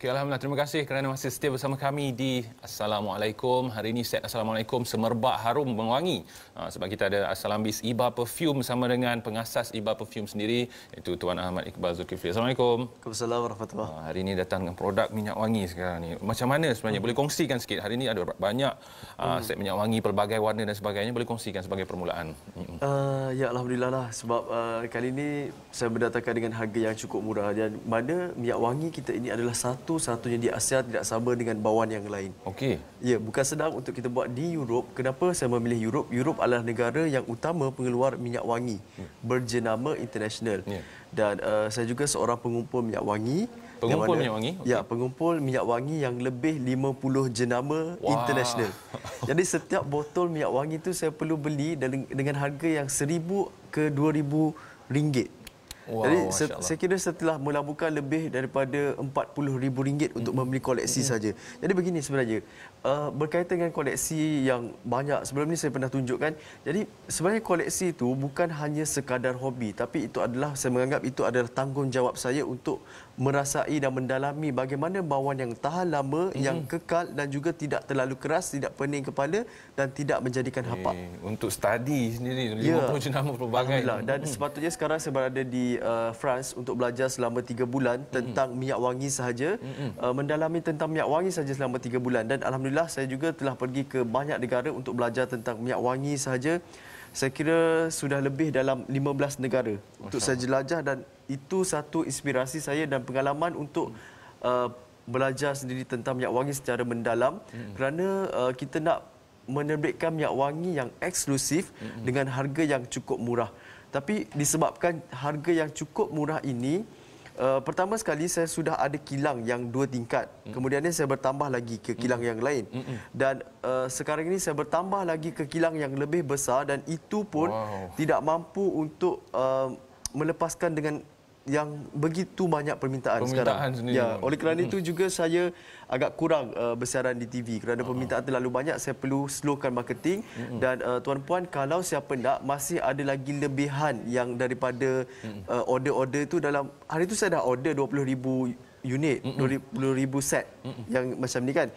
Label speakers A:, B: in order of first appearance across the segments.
A: Okay, Alhamdulillah, terima kasih kerana masih setia bersama kami di Assalamualaikum. Hari ini set Assalamualaikum semerbak harum mengwangi. Ha, ah, sebab kita ada Assalam Iba Perfume sama dengan pengasas Iba Perfume sendiri. Itu Tuan Ahmad Iqbal Zulkifli. Assalamualaikum. Waalaikumsalam warahmatullahi ha, Hari ini datang dengan produk minyak wangi sekarang ni. Macam mana sebenarnya? Hmm. Boleh kongsikan sikit. Hari ini ada banyak ah, hmm. uh, set minyak wangi pelbagai warna dan sebagainya. Boleh kongsikan sebagai permulaan. Uh, ya Alhamdulillah lah. Sebab uh, kali ini saya berdatangkan dengan harga yang cukup murah. Dan mana minyak wangi kita ini adalah satu satu satunya di Asia tidak sama dengan bawan yang lain. Okey. Ya, bukan sedang untuk kita buat di Europe. Kenapa saya memilih Europe? Europe adalah negara yang utama pengeluar minyak wangi hmm. berjenama international. Yeah. Dan uh, saya juga seorang pengumpul minyak wangi. Pengumpul mana, minyak wangi? Okay. Ya, pengumpul minyak wangi yang lebih 50 jenama wow. international. Jadi setiap botol minyak wangi itu saya perlu beli dengan harga yang 1000 ke 2000 ringgit. Wow, Jadi se- saya kira setelah mula lebih daripada RM40,000 untuk hmm. membeli koleksi hmm. saja. Jadi begini sebenarnya, uh, berkaitan dengan koleksi yang banyak, sebelum ini saya pernah tunjukkan. Jadi sebenarnya koleksi itu bukan hanya sekadar hobi, tapi itu adalah saya menganggap itu adalah tanggungjawab saya untuk merasai dan mendalami bagaimana bawaan yang tahan lama hmm. yang kekal dan juga tidak terlalu keras tidak pening kepala dan tidak menjadikan eh, hapak untuk study sendiri 50 ya. jenama pelbagai dan hmm. sepatutnya sekarang saya berada di uh, France untuk belajar selama 3 bulan hmm. tentang hmm. minyak wangi sahaja hmm. uh, mendalami tentang minyak wangi sahaja selama 3 bulan dan alhamdulillah saya juga telah pergi ke banyak negara untuk belajar tentang minyak wangi sahaja saya kira sudah lebih dalam 15 negara Masya untuk saya jelajah dan itu satu inspirasi saya dan pengalaman untuk hmm. uh, belajar sendiri tentang minyak wangi secara mendalam hmm. kerana uh, kita nak menerbitkan minyak wangi yang eksklusif hmm. dengan harga yang cukup murah. Tapi disebabkan harga yang cukup murah ini, Eh, pertama sekali saya sudah ada kilang yang dua tingkat. Mm. Kemudiannya saya bertambah lagi ke kilang mm. yang lain. Mm-mm. Dan uh, sekarang ini saya bertambah lagi ke kilang yang lebih besar dan itu pun wow. tidak mampu untuk uh, melepaskan dengan yang begitu banyak permintaan, permintaan sekarang. Sendiri ya, oleh kerana itu hmm. juga saya agak kurang uh, besaran di TV kerana ah. permintaan terlalu banyak saya perlu slowkan marketing mm-hmm. dan uh, tuan puan kalau siapa nak masih ada lagi lebihan yang daripada mm-hmm. uh, order-order itu dalam hari itu saya dah order 20000 unit mm-hmm. 20000 set mm-hmm. yang macam ni kan.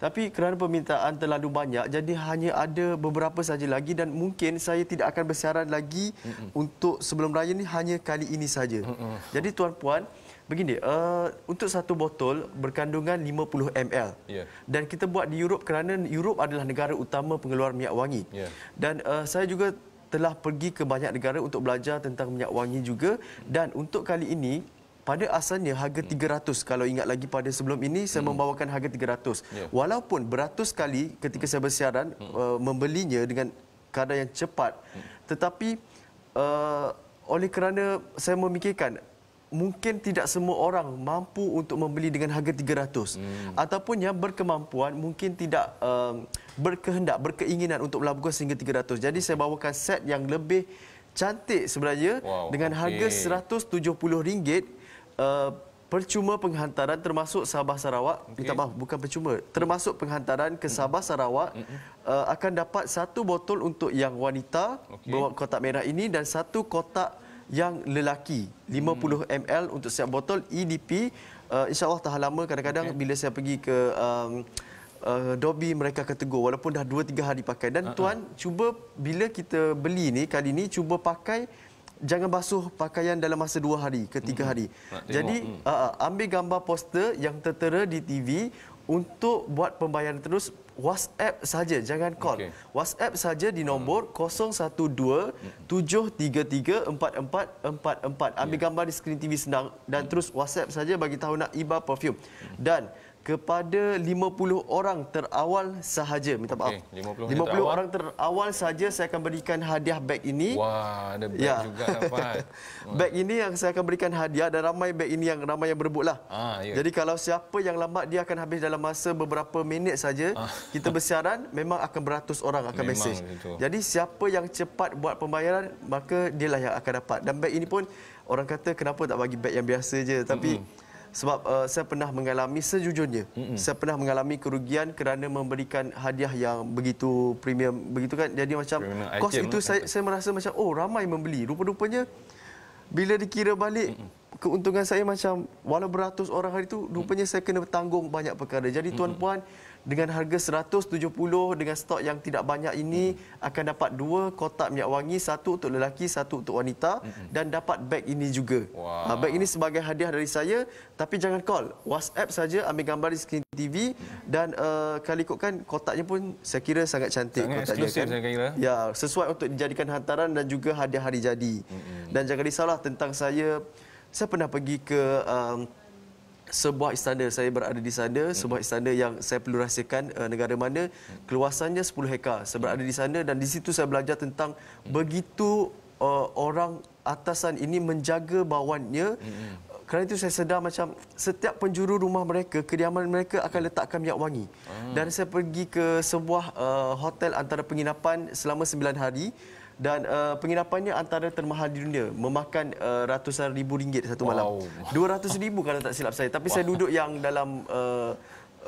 A: Tapi kerana permintaan terlalu banyak, jadi hanya ada beberapa saja lagi dan mungkin saya tidak akan bersiaran lagi Mm-mm. untuk sebelum raya ini hanya kali ini saja. Jadi tuan-puan, begini, uh, untuk satu botol berkandungan 50 ml. Yeah. Dan kita buat di Europe kerana Europe adalah negara utama pengeluar minyak wangi. Yeah. Dan uh, saya juga telah pergi ke banyak negara untuk belajar tentang minyak wangi juga dan untuk kali ini pada asalnya harga 300 hmm. kalau ingat lagi pada sebelum ini saya hmm. membawakan harga 300 ya. walaupun beratus kali ketika saya bersiaran uh, membelinya dengan kadar yang cepat tetapi uh, oleh kerana saya memikirkan mungkin tidak semua orang mampu untuk membeli dengan harga 300 hmm. ataupun yang berkemampuan mungkin tidak uh, berkehendak berkeinginan untuk melabuhkan sehingga 300 jadi saya bawakan set yang lebih cantik sebenarnya wow, dengan harga okay. 170 ringgit Eh, percuma penghantaran termasuk Sabah Sarawak okay. minta maaf bukan percuma termasuk penghantaran ke Sabah Sarawak uh, akan dapat satu botol untuk yang wanita okay. bawa kotak merah ini dan satu kotak yang lelaki 50 hmm. ml untuk setiap botol EDP uh, eh, insyaallah tak lama kadang-kadang okay. bila saya pergi ke um, uh, Dobby mereka ketegur walaupun dah 2 3 hari pakai dan uh-huh. tuan cuba bila kita beli ni kali ni cuba pakai jangan basuh pakaian dalam masa dua hari ke tiga hmm. hari. Hmm. Jadi hmm. Uh, uh, ambil gambar poster yang tertera di TV untuk buat pembayaran terus WhatsApp saja, jangan call. Okay. WhatsApp saja di nombor hmm. 012 733 4444. Ambil ya. gambar di skrin TV senang dan hmm. terus WhatsApp saja bagi tahu nak iba perfume. Hmm. Dan kepada 50 orang terawal sahaja minta maaf okay, 50, 50 terawal. orang terawal sahaja saya akan berikan hadiah beg ini wah ada beg ya. juga dapat beg ini yang saya akan berikan hadiah dan ramai beg ini yang ramai yang berebutlah ah, yeah. jadi kalau siapa yang lambat dia akan habis dalam masa beberapa minit saja ah. kita bersiaran memang akan beratus orang akan mesej jadi siapa yang cepat buat pembayaran maka dialah yang akan dapat dan beg ini pun orang kata kenapa tak bagi beg yang biasa je tapi mm-hmm sebab uh, saya pernah mengalami sejujurnya mm-hmm. saya pernah mengalami kerugian kerana memberikan hadiah yang begitu premium begitu kan jadi macam kos itu lah, saya, saya merasa macam oh ramai membeli rupa-rupanya bila dikira balik mm-hmm keuntungan saya macam walau beratus orang hari tu rupanya saya kena tanggung banyak perkara. Jadi tuan-puan dengan harga 170 dengan stok yang tidak banyak ini akan dapat dua kotak minyak wangi, satu untuk lelaki, satu untuk wanita dan dapat beg ini juga. Wow. Ha, beg ini sebagai hadiah dari saya tapi jangan call, WhatsApp saja ambil gambar di skrin TV dan uh, eh, kalau ikutkan kotaknya pun saya kira sangat cantik sangat kotaknya. Kan? Saya kira. Ya, sesuai untuk dijadikan hantaran dan juga hadiah hari jadi. hmm Dan jangan risaulah tentang saya saya pernah pergi ke um, sebuah istana saya berada di sana hmm. sebuah istana yang saya perlu rahsiakan uh, negara mana hmm. keluasannya 10 hektar saya berada di sana dan di situ saya belajar tentang hmm. begitu uh, orang atasan ini menjaga bawannya hmm. Kerana itu saya sedar macam setiap penjuru rumah mereka, kediaman mereka akan hmm. letakkan minyak wangi. Hmm. Dan saya pergi ke sebuah uh, hotel antara penginapan selama sembilan hari dan uh, penginapannya antara termahal di dunia memakan uh, ratusan ribu ringgit satu wow. malam 200 ribu kalau tak silap saya tapi wow. saya duduk yang dalam uh,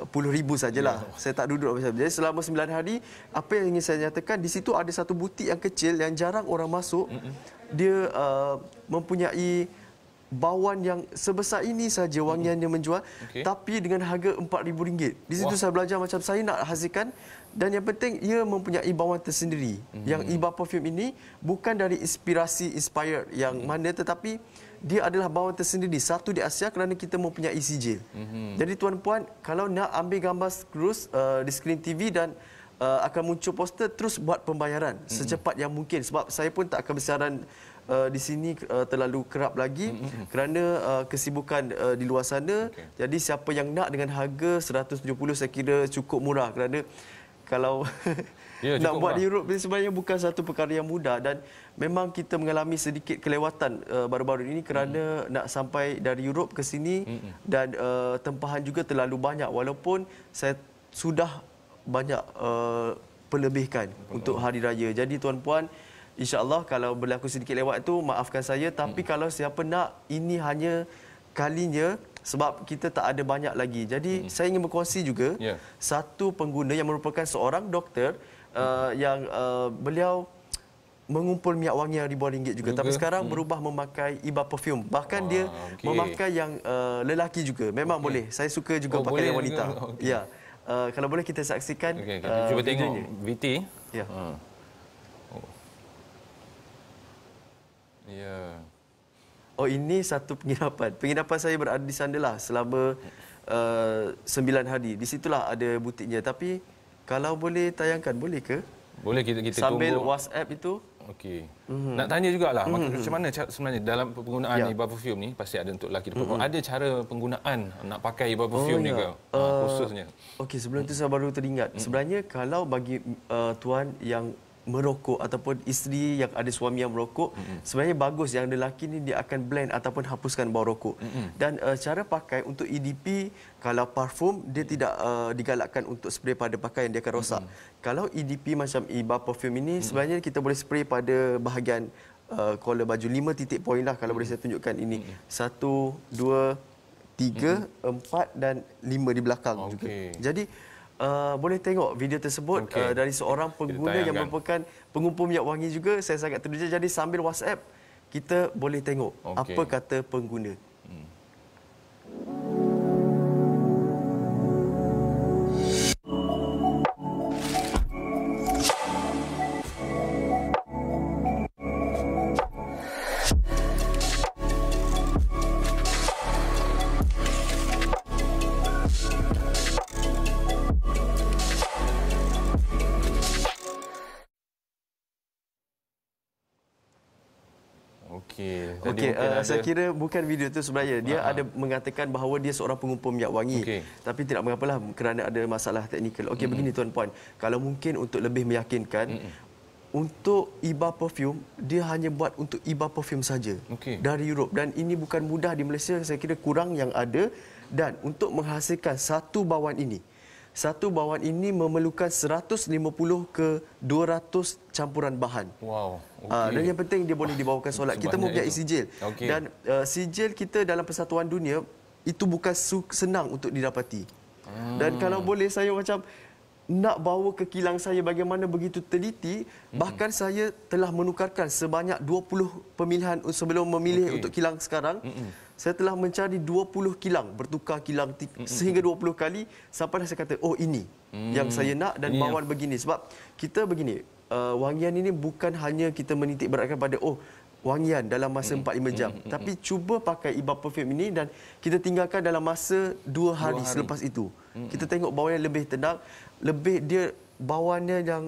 A: puluh ribu sajalah. Yeah. Saya tak duduk apa Jadi selama sembilan hari, apa yang ingin saya nyatakan, di situ ada satu butik yang kecil yang jarang orang masuk. Mm-mm. Dia uh, mempunyai bawan yang sebesar ini saja wangian dia menjual. Okay. Tapi dengan harga empat ribu ringgit Di situ Wah. saya belajar macam saya nak hasilkan dan yang penting ia mempunyai bawaan tersendiri mm-hmm. yang iba perfume ini bukan dari inspirasi inspired yang mm-hmm. mana tetapi dia adalah bawaan tersendiri satu di Asia kerana kita mempunyai sijil. E mm-hmm. Jadi tuan puan kalau nak ambil gambar terus uh, di skrin TV dan uh, akan muncul poster terus buat pembayaran mm-hmm. secepat yang mungkin sebab saya pun tak akan bersiaran uh, di sini uh, terlalu kerap lagi mm-hmm. kerana uh, kesibukan uh, di luar sana. Okay. Jadi siapa yang nak dengan harga 170 saya kira cukup murah kerana kalau yeah, nak buat mudah. Europe sebenarnya bukan satu perkara yang mudah dan memang kita mengalami sedikit kelewatan uh, baru-baru ini kerana mm. nak sampai dari Europe ke sini mm. dan uh, tempahan juga terlalu banyak walaupun saya sudah banyak uh, eh, perlebihkan Betul. untuk hari raya. Jadi tuan-puan insya-Allah kalau berlaku sedikit lewat itu maafkan saya tapi mm. kalau siapa nak ini hanya kalinya sebab kita tak ada banyak lagi. Jadi hmm. saya ingin berkongsi juga yeah. satu pengguna yang merupakan seorang doktor uh, hmm. yang uh, beliau mengumpul minyak wangi yang ribuan ringgit juga. juga. Tapi sekarang hmm. berubah memakai Iba Perfume. Bahkan Wah, dia okay. memakai yang uh, lelaki juga. Memang okay. boleh. Saya suka juga oh, pakai yang wanita. Okay. Ya. Uh, kalau boleh kita saksikan. Okay, okay. Uh, Cuba videonya. tengok VT. Ya. Uh. Oh. Yeah oh ini satu penginapan. Penginapan saya berada di sanalah selama uh, sembilan hari. Di situlah ada butiknya. Tapi kalau boleh tayangkan, boleh ke? Boleh kita, kita Sambil tunggu. Sambil WhatsApp itu. Okey. Mm-hmm. Nak tanya jugalah mm-hmm. macam mana sebenarnya dalam penggunaan yeah. ni bubble ni pasti ada untuk laki. mm-hmm. ada cara penggunaan nak pakai bubble oh, film yeah. ni ke uh, khususnya. Okey, sebelum mm-hmm. tu mhm. saya baru teringat. Mm-hmm. Sebenarnya kalau bagi uh, tuan yang merokok ataupun isteri yang ada suami yang merokok mm-hmm. sebenarnya bagus yang lelaki ni dia akan blend ataupun hapuskan bau rokok mm-hmm. dan uh, cara pakai untuk EDP kalau parfum dia tidak uh, digalakkan untuk spray pada pakaian dia akan rosak mm-hmm. kalau EDP macam Iba perfume ini mm-hmm. sebenarnya kita boleh spray pada bahagian uh, baju lima titik poin lah kalau boleh saya tunjukkan ini satu dua Tiga, mm-hmm. empat dan lima di belakang okay. juga. Jadi Eh, boleh tengok video tersebut okay. uh, eh, dari seorang pengguna yang merupakan pengumpul minyak wangi juga. Saya sangat terkejut. Jadi sambil WhatsApp, kita boleh tengok okay. apa kata pengguna. Hmm. Okey. Okey. Uh, ada... Saya kira bukan video tu sebenarnya. Dia uh ada mengatakan bahawa dia seorang pengumpul minyak wangi. Okay. Tapi tidak mengapalah kerana ada masalah teknikal. Okey, mm-hmm. begini tuan-puan. Kalau mungkin untuk lebih meyakinkan, mm-hmm. untuk Iba Perfume, dia hanya buat untuk Iba Perfume saja okay. dari Europe. Dan ini bukan mudah di Malaysia. Saya kira kurang yang ada. Dan untuk menghasilkan satu bawang ini, satu bawahan ini memerlukan 150 ke 200 campuran bahan. Wow. Ah, okay. Uh, dan yang penting dia boleh dibawakan solat. Kita mempunyai biar sijil. Okay. Dan uh, sijil kita dalam persatuan dunia itu bukan senang untuk didapati. Hmm. Dan kalau boleh saya macam nak bawa ke kilang saya bagaimana begitu teliti hmm. bahkan saya telah menukarkan sebanyak 20 pemilihan sebelum memilih okay. untuk kilang sekarang hmm saya telah mencari 20 kilang, bertukar kilang mm-hmm. sehingga 20 kali sampai saya kata, oh ini mm yang saya nak dan yeah. mawan begini. Sebab kita begini, uh, wangian ini bukan hanya kita menitik beratkan pada, oh wangian dalam masa mm-hmm. 4-5 jam. Mm-hmm. Tapi cuba pakai ibab perfume ini dan kita tinggalkan dalam masa 2 hari, hari selepas itu. Mm-hmm. Kita tengok bawang yang lebih tenang, lebih dia bawannya yang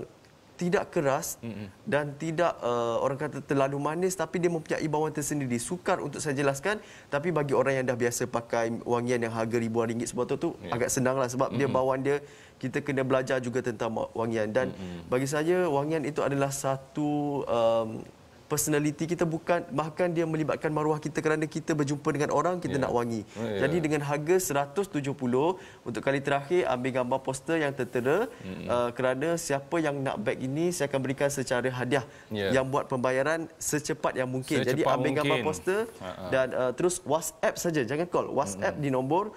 A: tidak keras mm-hmm. dan tidak uh, orang kata terlalu manis tapi dia mempunyai bauan tersendiri sukar untuk saya jelaskan tapi bagi orang yang dah biasa pakai wangian yang harga ribuan ringgit sebotol tu yeah. agak senanglah sebab mm-hmm. dia bauan dia kita kena belajar juga tentang wangian dan mm-hmm. bagi saya wangian itu adalah satu um, personaliti kita bukan bahkan dia melibatkan maruah kita kerana kita berjumpa dengan orang kita yeah. nak wangi. Yeah. Oh, ya. Jadi dengan harga 170 untuk kali terakhir ambil gambar poster yang tertera mm-hmm. uh, kerana siapa yang nak beg ini saya akan berikan secara hadiah yeah. yang buat pembayaran secepat yang mungkin. Secepat Jadi ambil mungkin. gambar poster uh-huh. dan uh, terus WhatsApp saja jangan call. WhatsApp mm-hmm. di nombor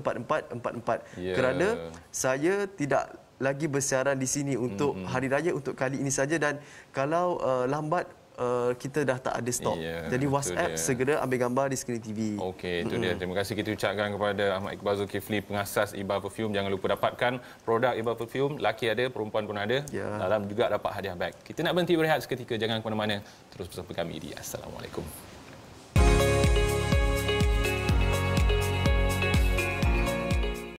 A: 0127334444 yeah. kerana saya tidak lagi bersiaran di sini untuk mm-hmm. hari raya untuk kali ini saja dan kalau uh, lambat Uh, kita dah tak ada stop. Yeah, Jadi WhatsApp segera ambil gambar di skrin TV. Okey, itu mm-hmm. dia. Terima kasih kita ucapkan kepada Ahmad Iqbal Zulkifli, pengasas Iba Perfume. Jangan lupa dapatkan produk Iba Perfume. Laki ada, perempuan pun ada. Yeah. Dalam juga dapat hadiah bag. Kita nak berhenti berehat seketika. Jangan ke mana-mana. Terus bersama kami di Assalamualaikum.